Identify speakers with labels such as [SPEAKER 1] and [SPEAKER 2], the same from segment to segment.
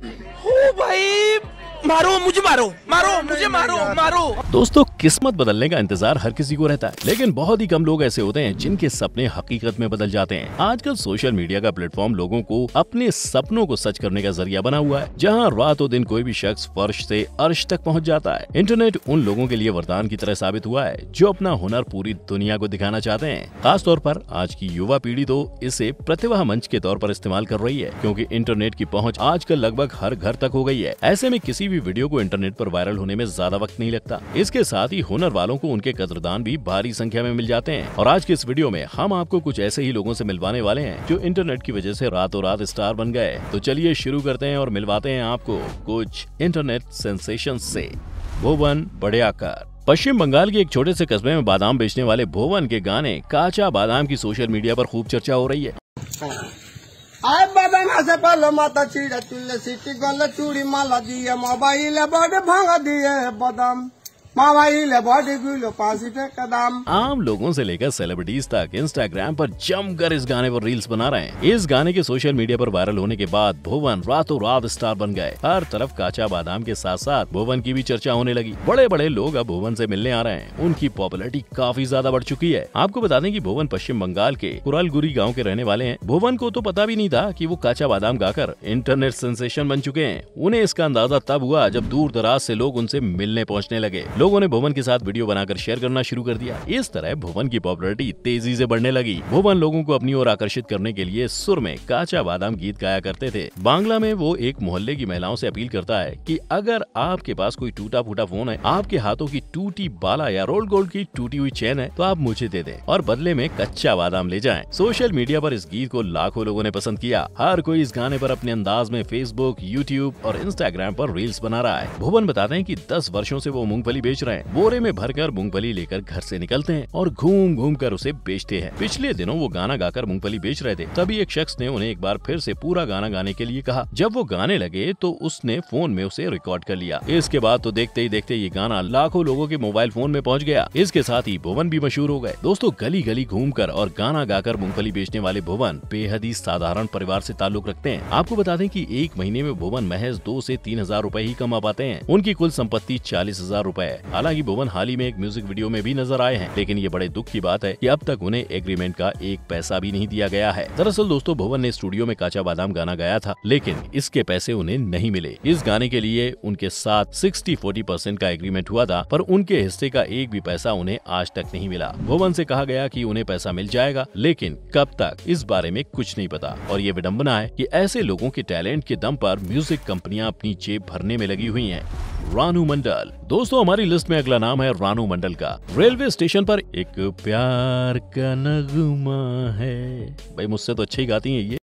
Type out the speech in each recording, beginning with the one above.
[SPEAKER 1] Rouba aí! मारो मुझे मारो मारो मुझे मारो मारो दोस्तों किस्मत बदलने का इंतजार हर किसी को रहता है लेकिन बहुत ही कम लोग ऐसे होते हैं जिनके सपने हकीकत में बदल जाते हैं आजकल सोशल मीडिया का प्लेटफॉर्म लोगों को अपने सपनों को सच करने का जरिया बना हुआ है जहाँ रातों दिन कोई भी शख्स फर्श से अर्श तक पहुँच जाता है इंटरनेट उन लोगों के लिए वरदान की तरह साबित हुआ है जो अपना हुनर पूरी दुनिया को दिखाना चाहते हैं खासतौर पर आज की युवा पीढ़ी तो इसे प्रतिभा मंच के तौर पर इस्तेमाल कर रही है क्योंकि इंटरनेट की पहुँच आजकल लगभग हर घर तक हो गयी है ऐसे में किसी किसी भी वीडियो को इंटरनेट पर वायरल होने में ज्यादा वक्त नहीं लगता इसके साथ ही हुनर वालों को उनके कदरदान भी भारी संख्या में मिल जाते हैं और आज के इस वीडियो में हम आपको कुछ ऐसे ही लोगों से मिलवाने वाले हैं जो इंटरनेट की वजह से रातों रात स्टार बन गए तो चलिए शुरू करते हैं और मिलवाते हैं आपको कुछ इंटरनेट सेंसेशन से भुवन बड़े आकार पश्चिम बंगाल के एक छोटे से कस्बे में बादाम बेचने वाले भुवन के गाने काचा बादाम की सोशल मीडिया पर खूब चर्चा हो रही है आय बदन से पल माता चीड़ा चुल्ले सिटी गल चूड़ी माला दिए मोबाइल बड़ भांगा दिए बदम आम लोगों से लेकर सेलिब्रिटीज तक इंस्टाग्राम पर जमकर इस गाने पर रील्स बना रहे हैं इस गाने के सोशल मीडिया पर वायरल होने के बाद भुवन रातों रात स्टार बन गए हर तरफ काचा बादाम के साथ साथ भुवन की भी चर्चा होने लगी बड़े बड़े लोग अब भुवन से मिलने आ रहे हैं उनकी पॉपुलरिटी काफी ज्यादा बढ़ चुकी है आपको बता दें की भुवन पश्चिम बंगाल के कुरालगुरी गाँव के रहने वाले है भुवन को तो पता भी नहीं था की वो काचा बादाम गाकर इंटरनेट सेंसेशन बन चुके हैं उन्हें इसका अंदाजा तब हुआ जब दूर दराज ऐसी लोग उनसे मिलने पहुँचने लगे लोगों ने भुवन के साथ वीडियो बनाकर शेयर करना शुरू कर दिया इस तरह भुवन की पॉपुलरिटी तेजी से बढ़ने लगी भुवन लोगों को अपनी ओर आकर्षित करने के लिए सुर में काचा बादाम गीत गाया करते थे बांग्ला में वो एक मोहल्ले की महिलाओं से अपील करता है कि अगर आपके पास कोई टूटा फूटा फोन है आपके हाथों की टूटी बाला या रोल गोल्ड की टूटी हुई चेन है तो आप मुझे दे दे और बदले में कच्चा बादाम ले जाए सोशल मीडिया आरोप इस गीत को लाखों लोगों ने पसंद किया हर कोई इस गाने आरोप अपने अंदाज में फेसबुक यूट्यूब और इंस्टाग्राम आरोप रील्स बना रहा है भुवन बताते हैं की दस वर्षो ऐसी वो मूंगफली बेच रहे हैं बोरे में भरकर मूंगफली लेकर घर से निकलते हैं और घूम घूम कर उसे बेचते हैं पिछले दिनों वो गाना गाकर मूंगफली बेच रहे थे तभी एक शख्स ने उन्हें एक बार फिर से पूरा गाना गाने के लिए कहा जब वो गाने लगे तो उसने फोन में उसे रिकॉर्ड कर लिया इसके बाद तो देखते ही देखते ये गाना लाखों लोगों के मोबाइल फोन में पहुँच गया इसके साथ ही भुवन भी मशहूर हो गए दोस्तों गली गली घूम कर और गाना गाकर मूंगफली बेचने वाले भुवन बेहद ही साधारण परिवार से ताल्लुक रखते हैं आपको बता दें कि एक महीने में भुवन महज दो से तीन हजार रूपए ही कमा पाते हैं उनकी कुल संपत्ति चालीस हजार रूपए है हालांकि भुवन हाल ही में एक म्यूजिक वीडियो में भी नजर आए हैं लेकिन ये बड़े दुख की बात है की अब तक उन्हें एग्रीमेंट का एक पैसा भी नहीं दिया गया है दरअसल दोस्तों भुवन ने स्टूडियो में काचा बादाम गाना गाया था लेकिन इसके पैसे उन्हें नहीं मिले इस गाने के लिए उनके साथ सिक्सटी फोर्टी परसेंट का एग्रीमेंट हुआ था पर उनके हिस्से का एक भी पैसा उन्हें आज तक नहीं मिला भुवन से कहा गया कि उन्हें पैसा मिल जाएगा लेकिन कब तक इस बारे में कुछ नहीं पता और ये विडम्बना है कि ऐसे लोगों के टैलेंट के दम पर म्यूजिक कंपनियां अपनी जेब भरने में लगी हुई हैं। रानू मंडल दोस्तों हमारी लिस्ट में अगला नाम है रानू मंडल का रेलवे स्टेशन पर एक प्यार का नगमा है भाई मुझसे तो अच्छी गाती है ये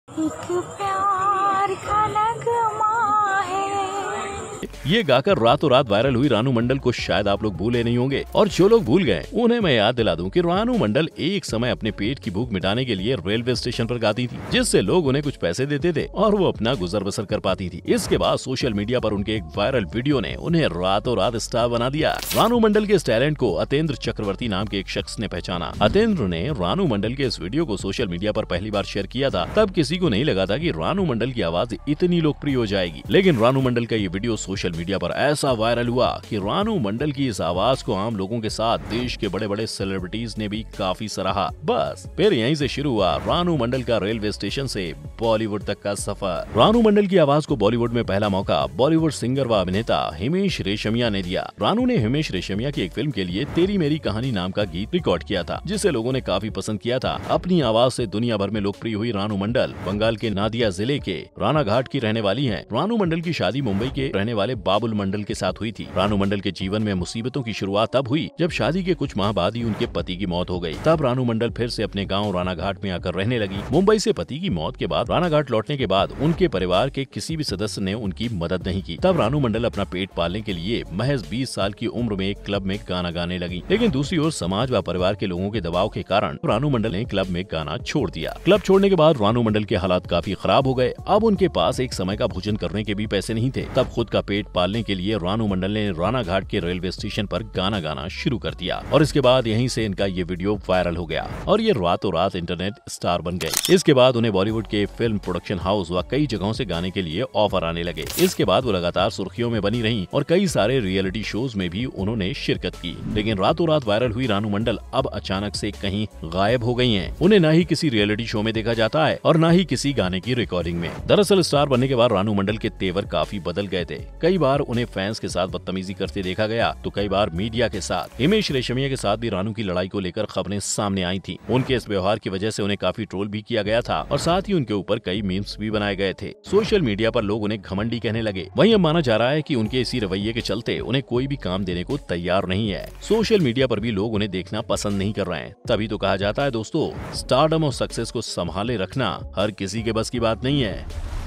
[SPEAKER 1] ये गाकर रातों रात वायरल हुई रानू मंडल को शायद आप लोग भूले नहीं होंगे और जो लोग भूल गए उन्हें मैं याद दिला दूं कि रानू मंडल एक समय अपने पेट की भूख मिटाने के लिए रेलवे स्टेशन पर गाती थी जिससे लोग उन्हें कुछ पैसे देते थे और वो अपना गुजर बसर कर पाती थी इसके बाद सोशल मीडिया पर उनके एक वायरल वीडियो ने उन्हें रातों रात स्टार बना दिया रानू मंडल के इस टैलेंट को अतेंद्र चक्रवर्ती नाम के एक शख्स ने पहचाना अतेंद्र ने रानू मंडल के इस वीडियो को सोशल मीडिया पर पहली बार शेयर किया था तब किसी को नहीं लगा था कि रानू मंडल की आवाज इतनी लोकप्रिय हो जाएगी लेकिन रानू मंडल का ये वीडियो सोशल सोशल मीडिया पर ऐसा वायरल हुआ कि रानू मंडल की इस आवाज को आम लोगों के साथ देश के बड़े बड़े सेलिब्रिटीज ने भी काफी सराहा बस फिर यहीं से शुरू हुआ रानू मंडल का रेलवे स्टेशन से बॉलीवुड तक का सफर रानू मंडल की आवाज को बॉलीवुड में पहला मौका बॉलीवुड सिंगर व अभिनेता हिमेश रेशमिया ने दिया रानू ने हिमेश रेशमिया की एक फिल्म के लिए तेरी मेरी कहानी नाम का गीत रिकॉर्ड किया था जिसे लोगों ने काफी पसंद किया था अपनी आवाज ऐसी दुनिया भर में लोकप्रिय हुई रानू मंडल बंगाल के नादिया जिले के राना की रहने वाली है रानू मंडल की शादी मुंबई के रहने वाले बाबुल मंडल के साथ हुई थी रानू मंडल के जीवन में मुसीबतों की शुरुआत तब हुई जब शादी के कुछ माह बाद ही उनके पति की मौत हो गई तब रानू मंडल फिर से अपने गांव रानाघाट में आकर रहने लगी मुंबई से पति की मौत के बाद रानाघाट लौटने के बाद उनके परिवार के किसी भी सदस्य ने उनकी मदद नहीं की तब रानू मंडल अपना पेट पालने के लिए महज बीस साल की उम्र में एक क्लब में गाना गाने लगी लेकिन दूसरी ओर समाज व परिवार के लोगों के दबाव के कारण रानू मंडल ने क्लब में गाना छोड़ दिया क्लब छोड़ने के बाद रानू मंडल के हालात काफी खराब हो गए अब उनके पास एक समय का भोजन करने के भी पैसे नहीं थे तब खुद का पेट पालने के लिए रानू मंडल ने रानाघाट के रेलवे स्टेशन पर गाना गाना शुरू कर दिया और इसके बाद यहीं से इनका ये वीडियो वायरल हो गया और ये रातों रात इंटरनेट स्टार बन गए इसके बाद उन्हें बॉलीवुड के फिल्म प्रोडक्शन हाउस व कई जगहों ऐसी गाने के लिए ऑफर आने लगे इसके बाद वो लगातार सुर्खियों में बनी रही और कई सारे रियलिटी शोज में भी उन्होंने शिरकत की लेकिन रातों रात वायरल हुई रानू मंडल अब अचानक ऐसी कहीं गायब हो गयी है उन्हें न ही किसी रियलिटी शो में देखा जाता है और न ही किसी गाने की रिकॉर्डिंग में दरअसल स्टार बनने के बाद रानू मंडल के तेवर काफी बदल गए थे कई बार उन्हें फैंस के साथ बदतमीजी करते देखा गया तो कई बार मीडिया के साथ हिमेश रेशमिया के साथ भी रानू की लड़ाई को लेकर खबरें सामने आई थी उनके इस व्यवहार की वजह ऐसी उन्हें काफी ट्रोल भी किया गया था और साथ ही उनके ऊपर कई मीम्स भी बनाए गए थे सोशल मीडिया आरोप लोग उन्हें घमंडी कहने लगे वही अब माना जा रहा है की उनके इसी रवैये के चलते उन्हें कोई भी काम देने को तैयार नहीं है सोशल मीडिया आरोप भी लोग उन्हें देखना पसंद नहीं कर रहे हैं तभी तो कहा जाता है दोस्तों स्टारडम और सक्सेस को संभाले रखना हर किसी के बस की बात नहीं है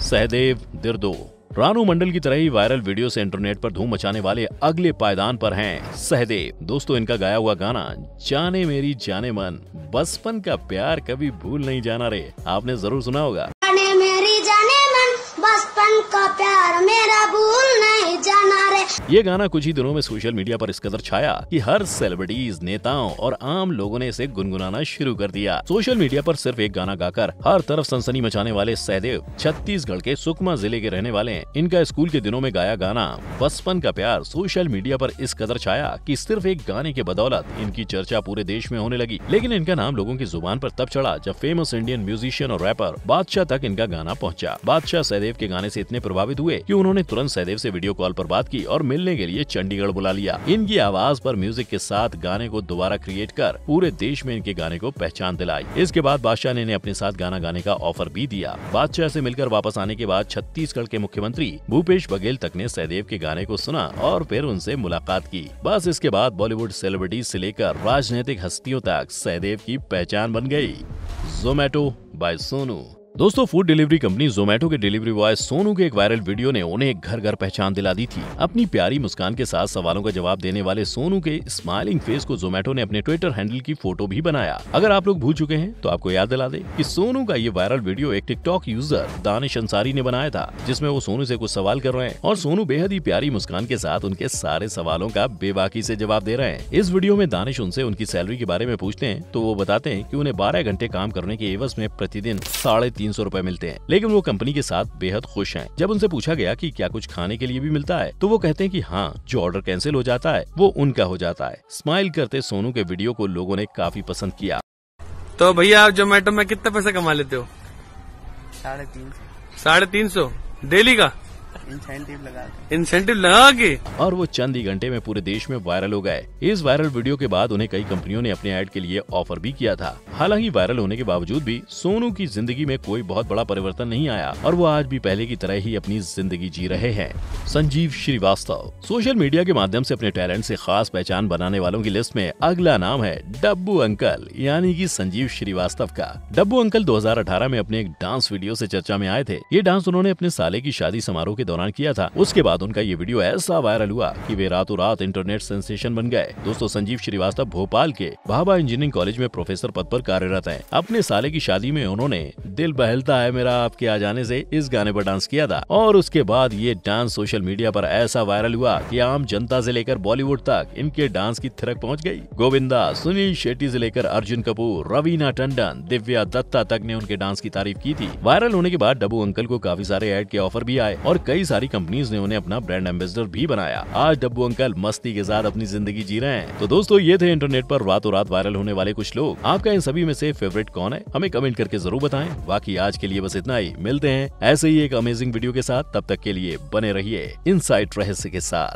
[SPEAKER 1] सहदेव दिर्दो रानू मंडल की तरह ही वायरल वीडियो से इंटरनेट पर धूम मचाने वाले अगले पायदान पर हैं सहदेव दोस्तों इनका गाया हुआ गाना जाने मेरी जाने मन बचपन का प्यार कभी भूल नहीं जाना रे आपने जरूर सुना होगा का प्यार मेरा भूल नहीं जाना रे ये गाना कुछ ही दिनों में सोशल मीडिया पर इस कदर छाया कि हर सेलिब्रिटीज नेताओं और आम लोगों ने इसे गुनगुनाना शुरू कर दिया सोशल मीडिया पर सिर्फ एक गाना गाकर हर तरफ सनसनी मचाने वाले सहदेव छत्तीसगढ़ के सुकमा जिले के रहने वाले हैं इनका स्कूल के दिनों में गाया गाना बचपन का प्यार सोशल मीडिया पर इस कदर छाया कि सिर्फ एक गाने के बदौलत इनकी चर्चा पूरे देश में होने लगी लेकिन इनका नाम लोगों की जुबान पर तब चढ़ा जब फेमस इंडियन म्यूजिशियन और रैपर बादशाह तक इनका गाना पहुंचा बादशाह सहदेव के गाने से इतने प्रभावित हुए कि उन्होंने तुरंत सहदेव से वीडियो कॉल पर बात की और मिलने के लिए चंडीगढ़ बुला लिया इनकी आवाज पर म्यूजिक के साथ गाने को दोबारा क्रिएट कर पूरे देश में इनके गाने को पहचान दिलाई इसके बाद बादशाह ने इन्हें अपने साथ गाना गाने का ऑफर भी दिया बादशाह ऐसी मिलकर वापस आने के बाद छत्तीसगढ़ के मुख्यमंत्री भूपेश बघेल तक ने सहदेव के गाने को सुना और फिर उनसे मुलाकात की बस इसके बाद बॉलीवुड सेलिब्रिटीज ऐसी लेकर राजनीतिक हस्तियों तक सहदेव की पहचान बन गयी जोमेटो बाय सोनू दोस्तों फूड डिलीवरी कंपनी जोमेटो के डिलीवरी बॉय सोनू के एक वायरल वीडियो ने उन्हें एक घर घर पहचान दिला दी थी अपनी प्यारी मुस्कान के साथ सवालों का जवाब देने वाले सोनू के स्माइलिंग फेस को जोमेटो ने अपने ट्विटर हैंडल की फोटो भी बनाया अगर आप लोग भूल चुके हैं तो आपको याद दिला दे की सोनू का ये वायरल वीडियो एक टिकटॉक यूजर दानिश अंसारी ने बनाया था जिसमे वो सोनू ऐसी कुछ सवाल कर रहे हैं और सोनू बेहद ही प्यारी मुस्कान के साथ उनके सारे सवालों का बेबाकी ऐसी जवाब दे रहे हैं इस वीडियो में दानिश उनसे उनकी सैलरी के बारे में पूछते हैं तो वो बताते हैं की उन्हें बारह घंटे काम करने के एवज में प्रतिदिन साढ़े तीन सौ रूपए मिलते हैं लेकिन वो कंपनी के साथ बेहद खुश हैं जब उनसे पूछा गया कि क्या कुछ खाने के लिए भी मिलता है तो वो कहते हैं कि हाँ जो ऑर्डर कैंसिल हो जाता है वो उनका हो जाता है स्माइल करते सोनू के वीडियो को लोगो ने काफी पसंद किया तो भैया आप जोमेटो में कितने पैसे कमा लेते हो साढ़े तीन साढ़े तीन सौ डेली का इंसेंटिव लगा इंसेंटिव लगा के और वो चंद ही घंटे में पूरे देश में वायरल हो गए इस वायरल वीडियो के बाद उन्हें कई कंपनियों ने अपने ऐड के लिए ऑफर भी किया था हालांकि वायरल होने के बावजूद भी सोनू की जिंदगी में कोई बहुत बड़ा परिवर्तन नहीं आया और वो आज भी पहले की तरह ही अपनी जिंदगी जी रहे हैं संजीव श्रीवास्तव सोशल मीडिया के माध्यम ऐसी अपने टैलेंट ऐसी खास पहचान बनाने वालों की लिस्ट में अगला नाम है डब्बू अंकल यानी की संजीव श्रीवास्तव का डब्बू अंकल दो में अपने एक डांस वीडियो ऐसी चर्चा में आए थे ये डांस उन्होंने अपने साले की शादी समारोह के दौरान किया था उसके बाद उनका ये वीडियो ऐसा वायरल हुआ कि वे रातों रात इंटरनेट सेंसेशन बन गए दोस्तों संजीव श्रीवास्तव भोपाल के भाभा इंजीनियरिंग कॉलेज में प्रोफेसर पद पर कार्यरत हैं अपने साले की शादी में उन्होंने दिल बहलता है मेरा आपके आ जाने ऐसी इस गाने आरोप डांस किया था और उसके बाद ये डांस सोशल मीडिया आरोप ऐसा वायरल हुआ की आम जनता ऐसी लेकर बॉलीवुड तक इनके डांस की थिरक पहुँच गयी गोविंदा सुनील शेट्टी ऐसी लेकर अर्जुन कपूर रवीना टंडन दिव्या दत्ता तक ने उनके डांस की तारीफ की थी वायरल होने के बाद डबू अंकल को काफी सारे एड के ऑफर भी आए और कई कई सारी कंपनीज ने उन्हें अपना ब्रांड एम्बेसडर भी बनाया आज डब्बू अंकल मस्ती के साथ अपनी जिंदगी जी रहे हैं तो दोस्तों ये थे इंटरनेट पर रातों रात वायरल होने वाले कुछ लोग आपका इन सभी में से फेवरेट कौन है हमें कमेंट करके जरूर बताएं बाकी आज के लिए बस इतना ही मिलते हैं ऐसे ही एक अमेजिंग वीडियो के साथ तब तक के लिए बने रहिए इन रहस्य के साथ